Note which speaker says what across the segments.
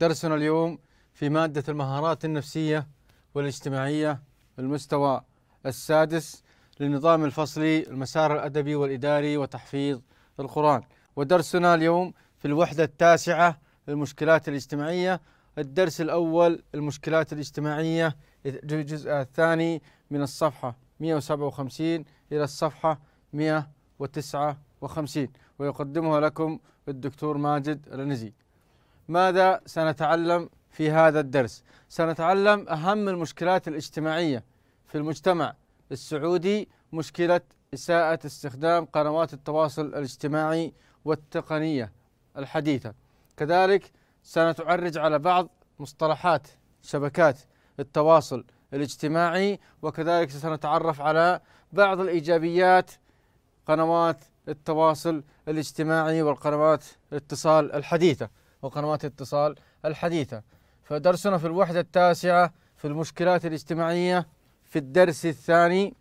Speaker 1: درسنا اليوم في مادة المهارات النفسية والاجتماعية المستوى السادس للنظام الفصلي المسار الأدبي والإداري وتحفيظ القرآن ودرسنا اليوم في الوحدة التاسعة للمشكلات الاجتماعية الدرس الأول المشكلات الاجتماعية الجزء الثاني من الصفحة 157 إلى الصفحة 159 ويقدمها لكم الدكتور ماجد العنزي ماذا سنتعلم في هذا الدرس؟ سنتعلم أهم المشكلات الاجتماعية في المجتمع السعودي مشكلة إساءة استخدام قنوات التواصل الاجتماعي والتقنية الحديثة كذلك سنتعرج على بعض مصطلحات شبكات التواصل الاجتماعي وكذلك سنتعرف على بعض الإيجابيات قنوات التواصل الاجتماعي والقنوات الاتصال الحديثة وقنوات الاتصال الحديثة فدرسنا في الوحدة التاسعة في المشكلات الاجتماعية في الدرس الثاني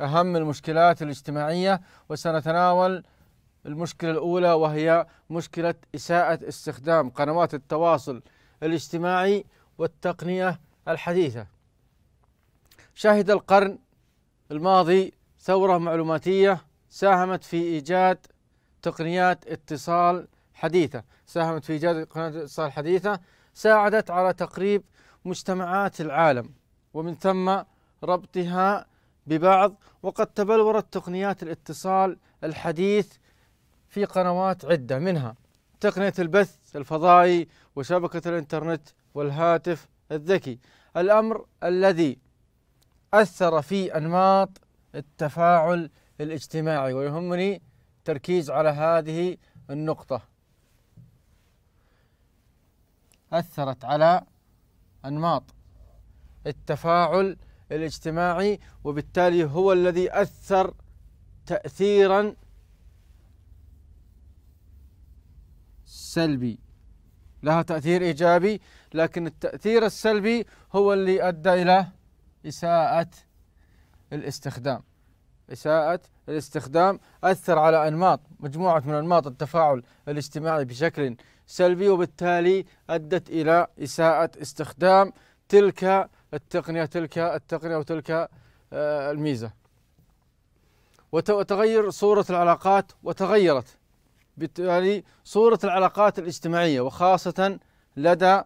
Speaker 1: أهم المشكلات الاجتماعية وسنتناول المشكلة الأولى وهي مشكلة إساءة استخدام قنوات التواصل الاجتماعي والتقنية الحديثة شهد القرن الماضي ثورة معلوماتية ساهمت في إيجاد تقنيات اتصال حديثة ساهمت في إيجاد قناة الاتصال الحديثة ساعدت على تقريب مجتمعات العالم ومن ثم ربطها ببعض وقد تبلورت تقنيات الاتصال الحديث في قنوات عدة منها تقنية البث الفضائي وشبكة الإنترنت والهاتف الذكي الأمر الذي أثر في أنماط التفاعل الاجتماعي ويهمني التركيز على هذه النقطة أثرت على أنماط التفاعل الاجتماعي وبالتالي هو الذي أثر تأثيرا سلبي لها تأثير إيجابي لكن التأثير السلبي هو اللي أدى إلى إساءة الاستخدام إساءة الاستخدام أثر على أنماط مجموعة من أنماط التفاعل الاجتماعي بشكل سلبي وبالتالي أدت إلى إساءة استخدام تلك التقنية تلك التقنية وتلك آه، الميزة وتغير صورة العلاقات وتغيرت بالتالي صورة العلاقات الاجتماعية وخاصة لدى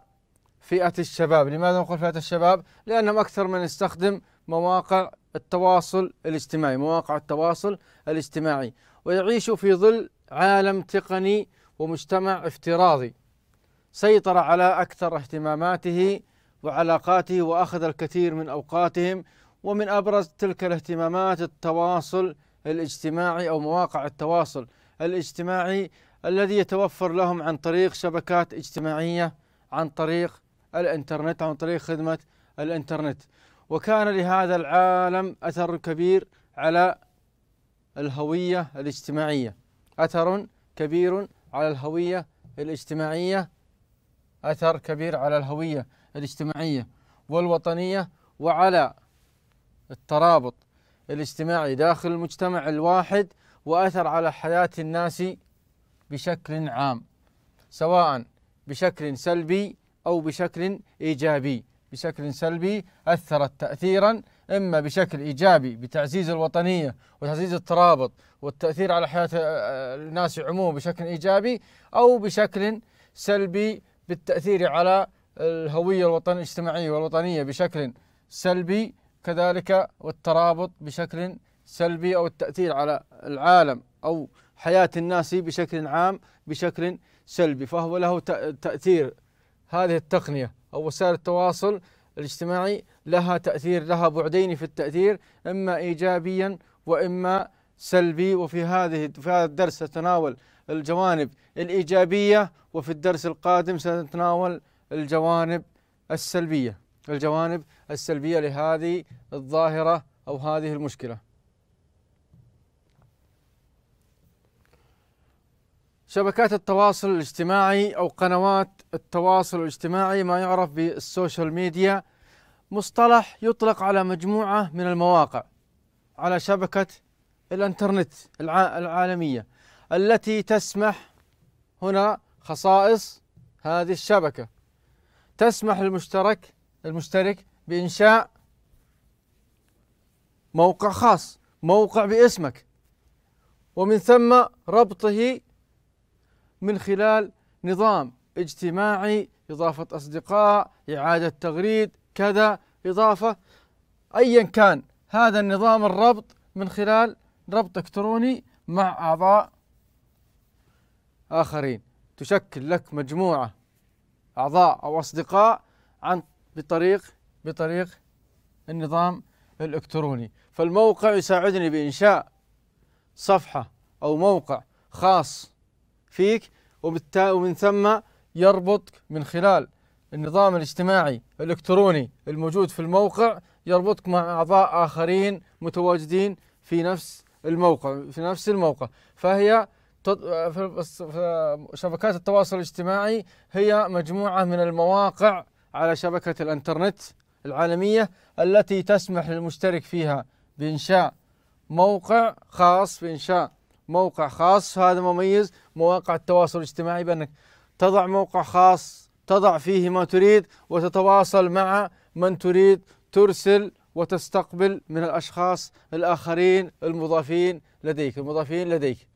Speaker 1: فئة الشباب لماذا نقول فئة الشباب؟ لأنهم أكثر من يستخدم مواقع التواصل الاجتماعي مواقع التواصل الاجتماعي ويعيش في ظل عالم تقني ومجتمع افتراضي سيطر على اكثر اهتماماته وعلاقاته واخذ الكثير من اوقاتهم ومن ابرز تلك الاهتمامات التواصل الاجتماعي او مواقع التواصل الاجتماعي الذي يتوفر لهم عن طريق شبكات اجتماعيه عن طريق الانترنت عن طريق خدمه الانترنت وكان لهذا العالم اثر كبير على الهويه الاجتماعيه اثر كبير على الهوية الاجتماعية أثر كبير على الهوية الاجتماعية والوطنية وعلى الترابط الاجتماعي داخل المجتمع الواحد وأثر على حياة الناس بشكل عام سواء بشكل سلبي أو بشكل إيجابي بشكل سلبي أثرت تأثيرا إما بشكل إيجابي بتعزيز الوطنية وتعزيز الترابط والتأثير على حياة آه، آه، الناس عموما بشكل إيجابي أو بشكل سلبي بالتأثير على الهوية الوطنيه الاجتماعية والوطنية بشكل سلبي كذلك والترابط بشكل سلبي أو التأثير على العالم أو حياة الناس بشكل عام بشكل سلبي فهو له تأثير هذه التقنية أو وسائل التواصل الاجتماعي لها تأثير لها بعدين في التأثير إما إيجابيا وإما سلبي وفي هذه في هذا الدرس سنتناول الجوانب الإيجابية وفي الدرس القادم سنتناول الجوانب السلبية الجوانب السلبية لهذه الظاهرة أو هذه المشكلة شبكات التواصل الاجتماعي او قنوات التواصل الاجتماعي ما يعرف بالسوشيال ميديا مصطلح يطلق على مجموعه من المواقع على شبكه الانترنت العالميه التي تسمح هنا خصائص هذه الشبكه تسمح للمشترك المشترك بانشاء موقع خاص موقع باسمك ومن ثم ربطه من خلال نظام اجتماعي إضافة أصدقاء إعادة تغريد كذا إضافة أيا كان هذا النظام الربط من خلال ربط إلكتروني مع أعضاء آخرين تشكل لك مجموعة أعضاء أو أصدقاء عن بطريق بطريق النظام الإلكتروني فالموقع يساعدني بإنشاء صفحة أو موقع خاص فيك وبالتالي ومن ثم يربطك من خلال النظام الاجتماعي الالكتروني الموجود في الموقع يربطك مع اعضاء اخرين متواجدين في نفس الموقع في نفس الموقع فهي شبكات التواصل الاجتماعي هي مجموعه من المواقع على شبكه الانترنت العالميه التي تسمح للمشترك فيها بانشاء موقع خاص بانشاء موقع خاص هذا مميز مواقع التواصل الاجتماعي بأنك تضع موقع خاص تضع فيه ما تريد وتتواصل مع من تريد ترسل وتستقبل من الأشخاص الآخرين المضافين لديك المضافين لديك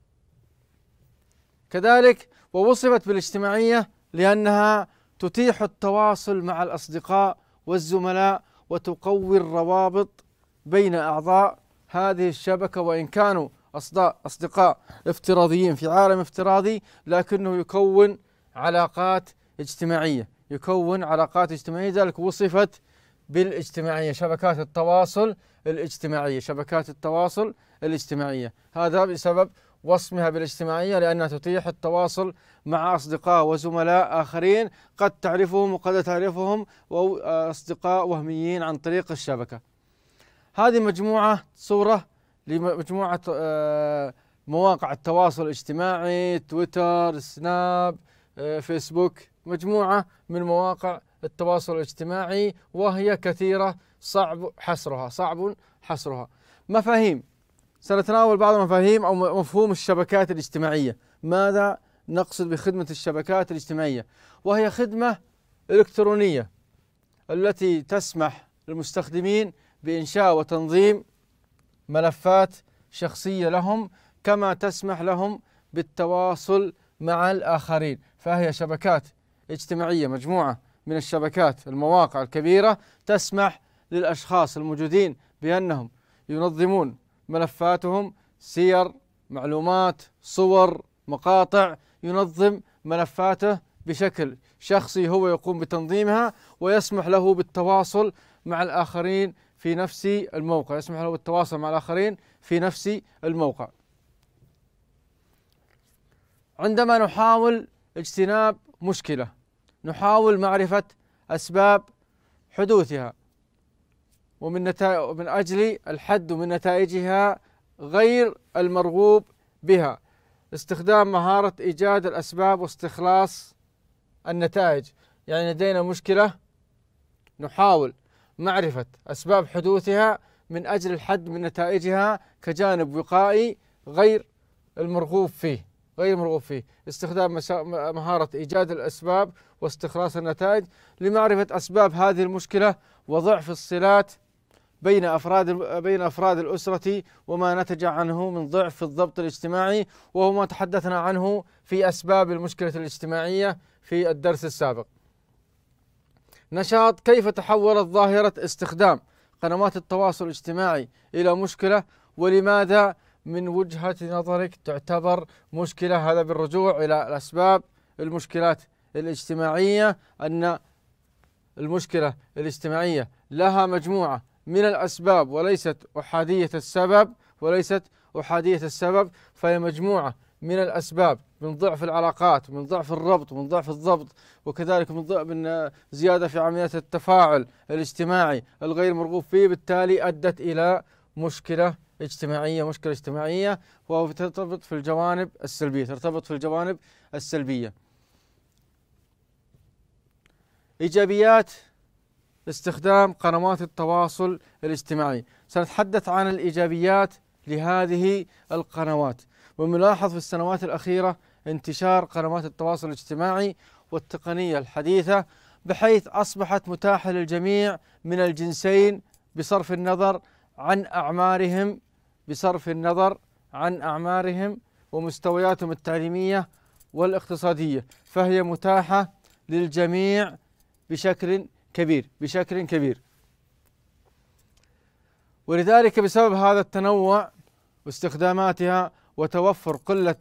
Speaker 1: كذلك ووصفت بالاجتماعية لأنها تتيح التواصل مع الأصدقاء والزملاء وتقوي الروابط بين أعضاء هذه الشبكة وإن كانوا أصداء أصدقاء افتراضيين في عالم افتراضي لكنه يكون علاقات اجتماعية يكون علاقات اجتماعية ذلك وصفت بالاجتماعية شبكات التواصل الاجتماعية شبكات التواصل الاجتماعية هذا بسبب وصمها بالاجتماعية لأنها تتيح التواصل مع أصدقاء وزملاء آخرين قد تعرفهم وقد تعرفهم أو أصدقاء وهميين عن طريق الشبكة هذه مجموعة صورة لمجموعة آه، مواقع التواصل الاجتماعي تويتر سناب آه، فيسبوك مجموعة من مواقع التواصل الاجتماعي وهي كثيرة صعب حصرها صعب حصرها مفاهيم سنتناول بعض المفاهيم أو مفهوم الشبكات الاجتماعية ماذا نقصد بخدمة الشبكات الاجتماعية وهي خدمة إلكترونية التي تسمح للمستخدمين بإنشاء وتنظيم ملفات شخصية لهم كما تسمح لهم بالتواصل مع الآخرين فهي شبكات اجتماعية مجموعة من الشبكات المواقع الكبيرة تسمح للأشخاص الموجودين بأنهم ينظمون ملفاتهم سير معلومات صور مقاطع ينظم ملفاته بشكل شخصي هو يقوم بتنظيمها ويسمح له بالتواصل مع الآخرين في نفس الموقع يسمح له بالتواصل مع الآخرين في نفس الموقع عندما نحاول اجتناب مشكلة نحاول معرفة أسباب حدوثها ومن نتائج من أجل الحد من نتائجها غير المرغوب بها استخدام مهارة إيجاد الأسباب واستخلاص النتائج يعني لدينا مشكلة نحاول معرفة أسباب حدوثها من أجل الحد من نتائجها كجانب وقائي غير المرغوب فيه غير مرغوب فيه استخدام مهارة إيجاد الأسباب واستخلاص النتائج لمعرفة أسباب هذه المشكلة وضعف الصلات بين أفراد بين أفراد الأسرة وما نتج عنه من ضعف الضبط الاجتماعي وهو ما تحدثنا عنه في أسباب المشكلة الاجتماعية في الدرس السابق نشاط كيف تحولت ظاهرة استخدام قنوات التواصل الاجتماعي إلى مشكلة ولماذا من وجهة نظرك تعتبر مشكلة هذا بالرجوع إلى الأسباب المشكلات الاجتماعية أن المشكلة الاجتماعية لها مجموعة من الأسباب وليست أحادية السبب وليست أحادية السبب فهي مجموعة من الأسباب من ضعف العلاقات من ضعف الربط من ضعف الضبط وكذلك من ضعف من زيادة في عملية التفاعل الاجتماعي الغير مرغوب فيه بالتالي أدت إلى مشكلة اجتماعية مشكلة اجتماعية وترتبط في الجوانب السلبية ترتبط في الجوانب السلبية إيجابيات استخدام قنوات التواصل الاجتماعي سنتحدث عن الإيجابيات لهذه القنوات وملاحظ في السنوات الأخيرة انتشار قنوات التواصل الاجتماعي والتقنية الحديثة بحيث أصبحت متاحة للجميع من الجنسين بصرف النظر عن أعمارهم بصرف النظر عن أعمارهم ومستوياتهم التعليمية والاقتصادية فهي متاحة للجميع بشكل كبير بشكل كبير ولذلك بسبب هذا التنوع واستخداماتها وتوفر قلة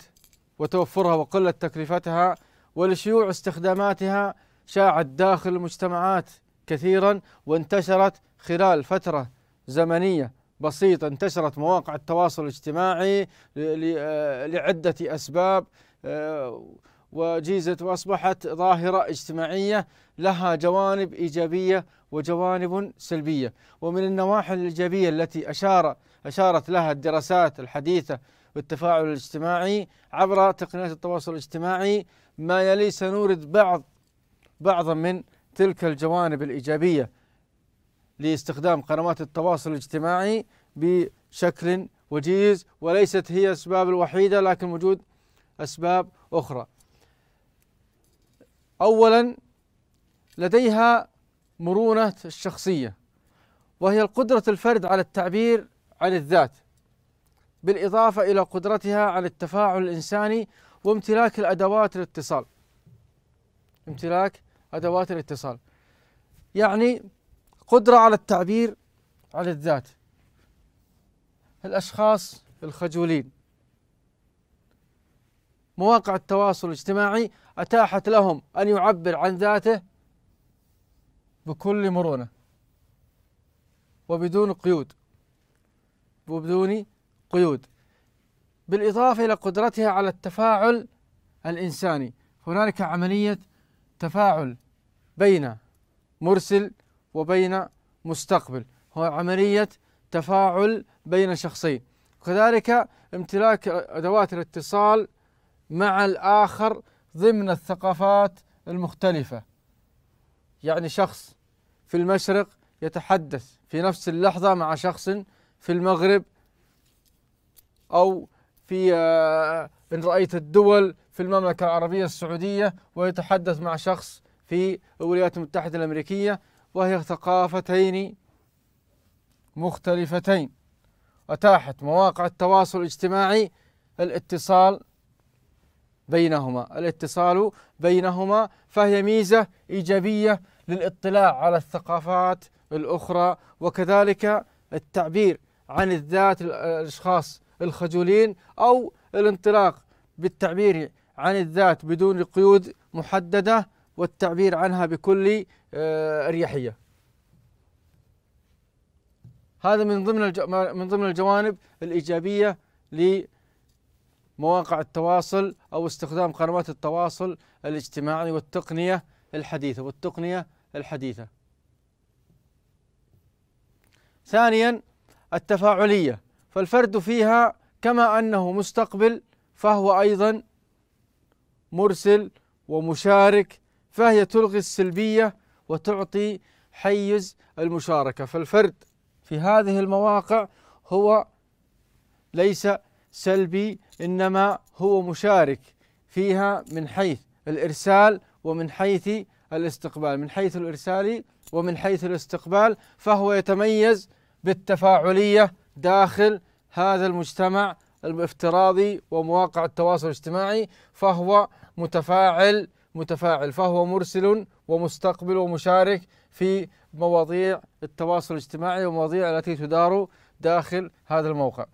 Speaker 1: وتوفرها وقلة تكلفتها ولشيوع استخداماتها شاعت داخل المجتمعات كثيرا وانتشرت خلال فترة زمنية بسيطة انتشرت مواقع التواصل الاجتماعي آه، لعدة أسباب آه، وجيزت وأصبحت ظاهرة اجتماعية لها جوانب إيجابية وجوانب سلبية ومن النواحي الإيجابية التي أشار أشارت لها الدراسات الحديثة والتفاعل الاجتماعي عبر تقنيات التواصل الاجتماعي ما يلي سنورد بعض بعضا من تلك الجوانب الإيجابية لاستخدام قنوات التواصل الاجتماعي بشكل وجيز وليست هي الأسباب الوحيدة لكن وجود أسباب أخرى أولا لديها مرونة الشخصية وهي القدرة الفرد على التعبير عن الذات بالإضافة إلى قدرتها على التفاعل الإنساني وامتلاك الأدوات الاتصال امتلاك أدوات الاتصال يعني قدرة على التعبير عن الذات الأشخاص الخجولين مواقع التواصل الاجتماعي أتاحت لهم أن يعبر عن ذاته بكل مرونة وبدون قيود وبدون قيود بالإضافة إلى قدرتها على التفاعل الإنساني هنالك عملية تفاعل بين مرسل وبين مستقبل هو عملية تفاعل بين شخصين كذلك امتلاك أدوات الاتصال مع الآخر ضمن الثقافات المختلفة يعني شخص في المشرق يتحدث في نفس اللحظة مع شخص في المغرب أو في آه، إن رأيت الدول في المملكة العربية السعودية ويتحدث مع شخص في الولايات المتحدة الأمريكية وهي ثقافتين مختلفتين أتاحت مواقع التواصل الاجتماعي الاتصال بينهما الاتصال بينهما فهي ميزة إيجابية للاطلاع على الثقافات الأخرى وكذلك التعبير عن الذات الأشخاص الخجولين أو الانطلاق بالتعبير عن الذات بدون قيود محددة والتعبير عنها بكل آه، أريحية هذا من ضمن من ضمن الجوانب الإيجابية لمواقع التواصل أو استخدام قنوات التواصل الاجتماعي والتقنية الحديثة والتقنية الحديثة ثانيا التفاعلية فالفرد فيها كما انه مستقبل فهو ايضا مرسل ومشارك فهي تلغي السلبيه وتعطي حيز المشاركه فالفرد في هذه المواقع هو ليس سلبي انما هو مشارك فيها من حيث الارسال ومن حيث الاستقبال من حيث الارسال ومن حيث الاستقبال فهو يتميز بالتفاعليه داخل هذا المجتمع الافتراضي ومواقع التواصل الاجتماعي فهو متفاعل متفاعل فهو مرسل ومستقبل ومشارك في مواضيع التواصل الاجتماعي والمواضيع التي تدار داخل هذا الموقع.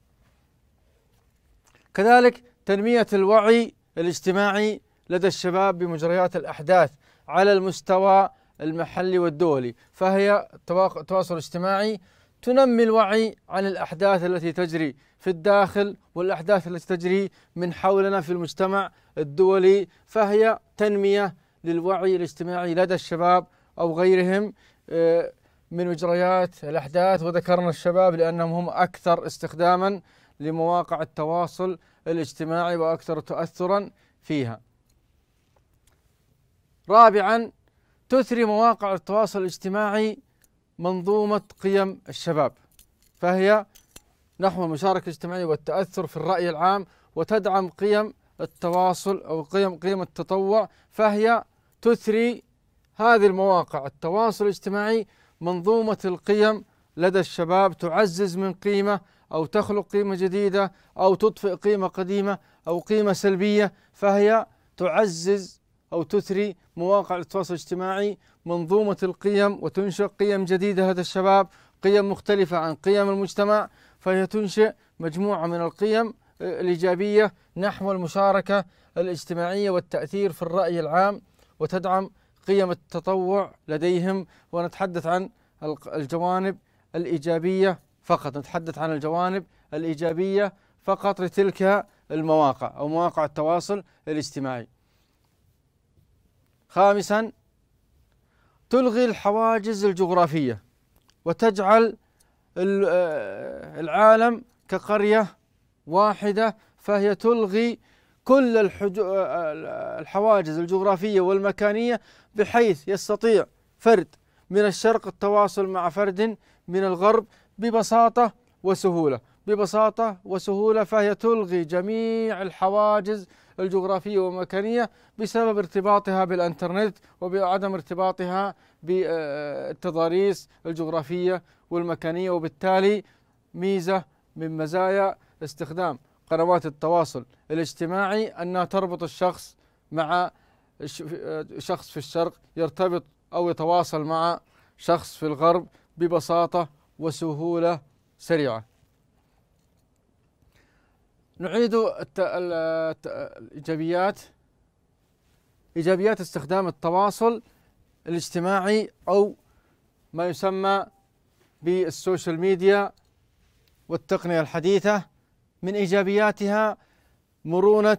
Speaker 1: كذلك تنمية الوعي الاجتماعي لدى الشباب بمجريات الأحداث على المستوى المحلي والدولي فهي التواصل الاجتماعي تنمي الوعي عن الأحداث التي تجري في الداخل والأحداث التي تجري من حولنا في المجتمع الدولي فهي تنمية للوعي الاجتماعي لدى الشباب أو غيرهم آه، من مجريات الأحداث وذكرنا الشباب لأنهم هم أكثر استخداما لمواقع التواصل الاجتماعي وأكثر تأثرا فيها رابعا تثري مواقع التواصل الاجتماعي منظومة قيم الشباب فهي نحو المشاركة الاجتماعية والتأثر في الرأي العام وتدعم قيم التواصل أو قيم قيم التطوع فهي تثري هذه المواقع التواصل الاجتماعي منظومة القيم لدى الشباب تعزز من قيمة أو تخلق قيمة جديدة أو تطفئ قيمة قديمة أو قيمة سلبية فهي تعزز أو تثري مواقع التواصل الاجتماعي منظومة القيم وتنشئ قيم جديدة هذا الشباب قيم مختلفة عن قيم المجتمع فهي تنشئ مجموعة من القيم آه، الإيجابية نحو المشاركة الاجتماعية والتأثير في الرأي العام وتدعم قيم التطوع لديهم ونتحدث عن الجوانب الإيجابية فقط نتحدث عن الجوانب الإيجابية فقط لتلك المواقع أو مواقع التواصل الاجتماعي خامسا تلغي الحواجز الجغرافية وتجعل آه، العالم كقرية واحدة فهي تلغي كل آه، آه، الحواجز الجغرافية والمكانية بحيث يستطيع فرد من الشرق التواصل مع فرد من الغرب ببساطة وسهولة ببساطة وسهولة فهي تلغي جميع الحواجز الجغرافية ومكانية بسبب ارتباطها بالانترنت وعدم ارتباطها بالتضاريس الجغرافية والمكانية وبالتالي ميزة من مزايا استخدام قنوات التواصل الاجتماعي أنها تربط الشخص مع شخص في الشرق يرتبط أو يتواصل مع شخص في الغرب ببساطة وسهولة سريعة نعيد الإيجابيات إيجابيات استخدام التواصل الاجتماعي أو ما يسمى بالسوشيال ميديا والتقنية الحديثة من إيجابياتها مرونة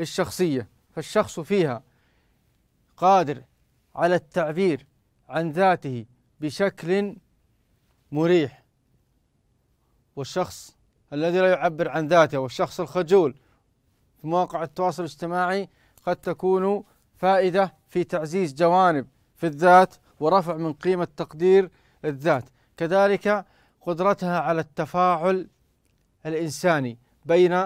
Speaker 1: الشخصية فالشخص فيها قادر على التعبير عن ذاته بشكل مريح والشخص الذي لا يعبر عن ذاته والشخص الخجول في مواقع التواصل الاجتماعي قد تكون فائدة في تعزيز جوانب في الذات ورفع من قيمة تقدير الذات كذلك قدرتها على التفاعل الإنساني بين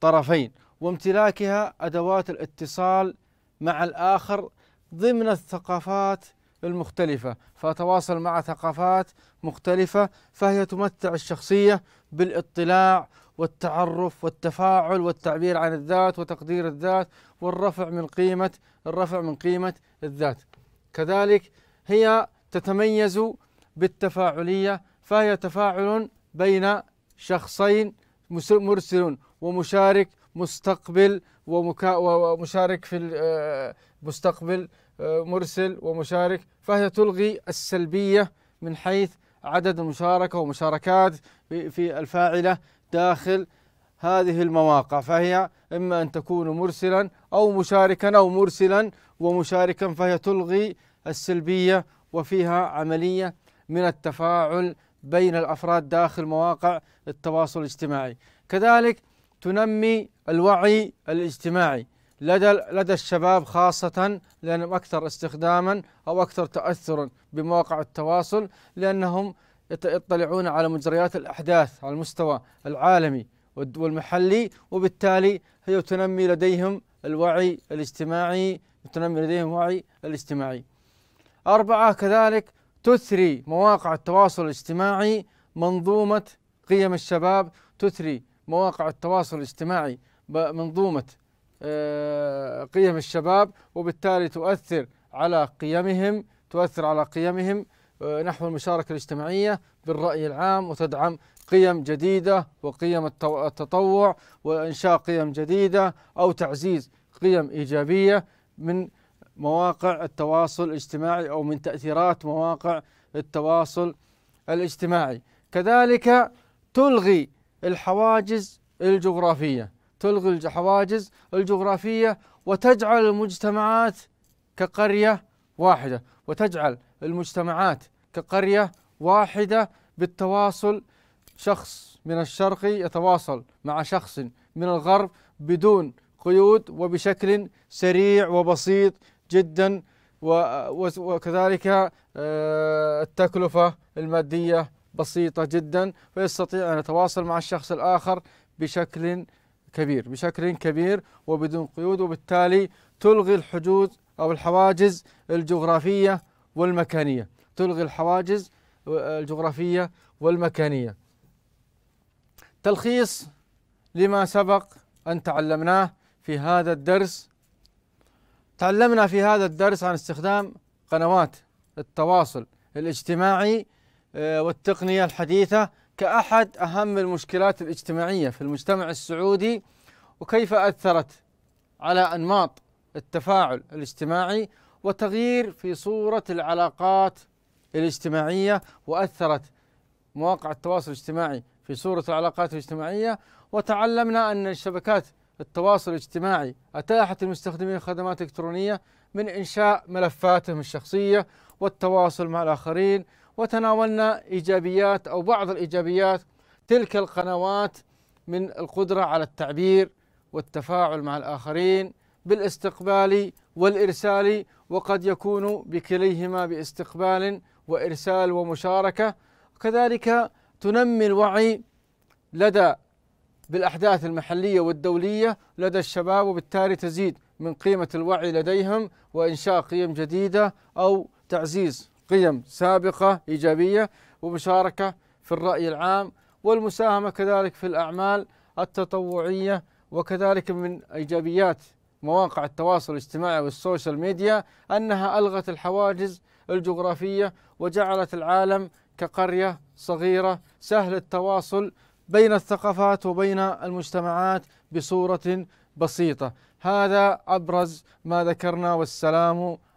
Speaker 1: طرفين وامتلاكها أدوات الاتصال مع الآخر ضمن الثقافات المختلفة فتواصل مع ثقافات مختلفة فهي تمتع الشخصية بالاطلاع والتعرف والتفاعل والتعبير عن الذات وتقدير الذات والرفع من قيمة الرفع من قيمة الذات كذلك هي تتميز بالتفاعلية فهي تفاعل بين شخصين مرسل ومشارك مستقبل ومكا ومشارك في آه، مستقبل آه، مرسل ومشارك فهي تلغي السلبية من حيث عدد المشاركة ومشاركات في الفاعلة داخل هذه المواقع فهي إما أن تكون مرسلا أو مشاركا أو مرسلا ومشاركا فهي تلغي السلبية وفيها عملية من التفاعل بين الأفراد داخل مواقع التواصل الاجتماعي كذلك تنمي الوعي الاجتماعي لدى لدى الشباب خاصة لأنهم أكثر استخداما أو أكثر تأثرا بمواقع التواصل لأنهم يطلعون على مجريات الأحداث على المستوى العالمي والمحلي وبالتالي هي تنمي لديهم الوعي الاجتماعي تنمي لديهم وعي الاجتماعي أربعة كذلك تثري مواقع التواصل الاجتماعي منظومة قيم الشباب تثري مواقع التواصل الاجتماعي منظومة آه، قيم الشباب وبالتالي تؤثر على قيمهم تؤثر على قيمهم آه، نحو المشاركة الاجتماعية بالرأي العام وتدعم قيم جديدة وقيم التطوع وإنشاء قيم جديدة أو تعزيز قيم إيجابية من مواقع التواصل الاجتماعي أو من تأثيرات مواقع التواصل الاجتماعي كذلك تلغي الحواجز الجغرافية تلغي الحواجز الجغرافية وتجعل المجتمعات كقرية واحدة وتجعل المجتمعات كقرية واحدة بالتواصل شخص من الشرق يتواصل مع شخص من الغرب بدون قيود وبشكل سريع وبسيط جدا وكذلك آه، التكلفة المادية بسيطة جدا فيستطيع أن يتواصل مع الشخص الآخر بشكل كبير بشكل كبير وبدون قيود وبالتالي تلغي الحجوز أو الحواجز الجغرافية والمكانية تلغي الحواجز الجغرافية والمكانية تلخيص لما سبق أن تعلمناه في هذا الدرس تعلمنا في هذا الدرس عن استخدام قنوات التواصل الاجتماعي آه، والتقنية الحديثة كأحد أهم المشكلات الاجتماعية في المجتمع السعودي وكيف أثرت على أنماط التفاعل الاجتماعي وتغيير في صورة العلاقات الاجتماعية وأثرت مواقع التواصل الاجتماعي في صورة العلاقات الاجتماعية وتعلمنا أن الشبكات التواصل الاجتماعي أتاحت المستخدمين خدمات إلكترونية من إنشاء ملفاتهم الشخصية والتواصل مع الآخرين وتناولنا إيجابيات أو بعض الإيجابيات تلك القنوات من القدرة على التعبير والتفاعل مع الآخرين بالاستقبال والإرسال وقد يكون بكليهما باستقبال وإرسال ومشاركة كذلك تنمي الوعي لدى بالأحداث المحلية والدولية لدى الشباب وبالتالي تزيد من قيمة الوعي لديهم وإنشاء قيم جديدة أو تعزيز قيم سابقة إيجابية ومشاركة في الرأي العام والمساهمة كذلك في الأعمال التطوعية وكذلك من إيجابيات مواقع التواصل الاجتماعي والسوشيال ميديا أنها ألغت الحواجز الجغرافية وجعلت العالم كقرية صغيرة سهل التواصل بين الثقافات وبين المجتمعات بصورة بسيطة هذا أبرز ما ذكرنا والسلام